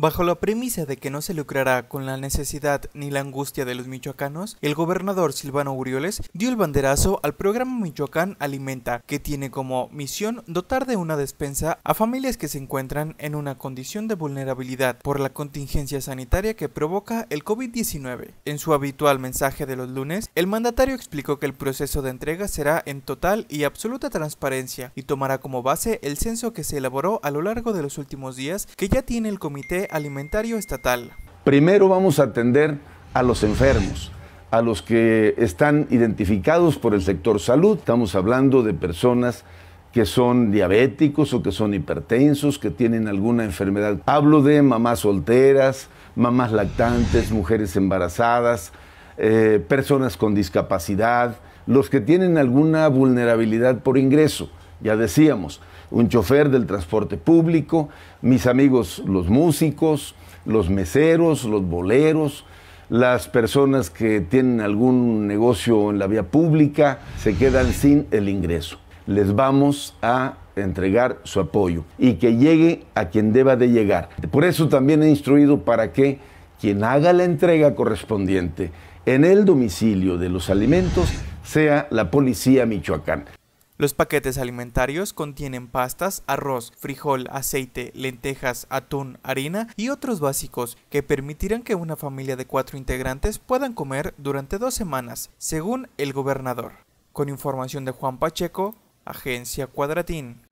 Bajo la premisa de que no se lucrará con la necesidad ni la angustia de los michoacanos, el gobernador Silvano Urioles dio el banderazo al programa Michoacán Alimenta, que tiene como misión dotar de una despensa a familias que se encuentran en una condición de vulnerabilidad por la contingencia sanitaria que provoca el COVID-19. En su habitual mensaje de los lunes, el mandatario explicó que el proceso de entrega será en total y absoluta transparencia y tomará como base el censo que se elaboró a lo largo de los últimos días que ya tiene el comité alimentario estatal. Primero vamos a atender a los enfermos, a los que están identificados por el sector salud. Estamos hablando de personas que son diabéticos o que son hipertensos, que tienen alguna enfermedad. Hablo de mamás solteras, mamás lactantes, mujeres embarazadas, eh, personas con discapacidad, los que tienen alguna vulnerabilidad por ingreso, ya decíamos un chofer del transporte público, mis amigos los músicos, los meseros, los boleros, las personas que tienen algún negocio en la vía pública se quedan sin el ingreso. Les vamos a entregar su apoyo y que llegue a quien deba de llegar. Por eso también he instruido para que quien haga la entrega correspondiente en el domicilio de los alimentos sea la policía Michoacán. Los paquetes alimentarios contienen pastas, arroz, frijol, aceite, lentejas, atún, harina y otros básicos que permitirán que una familia de cuatro integrantes puedan comer durante dos semanas, según el gobernador. Con información de Juan Pacheco, Agencia Cuadratín.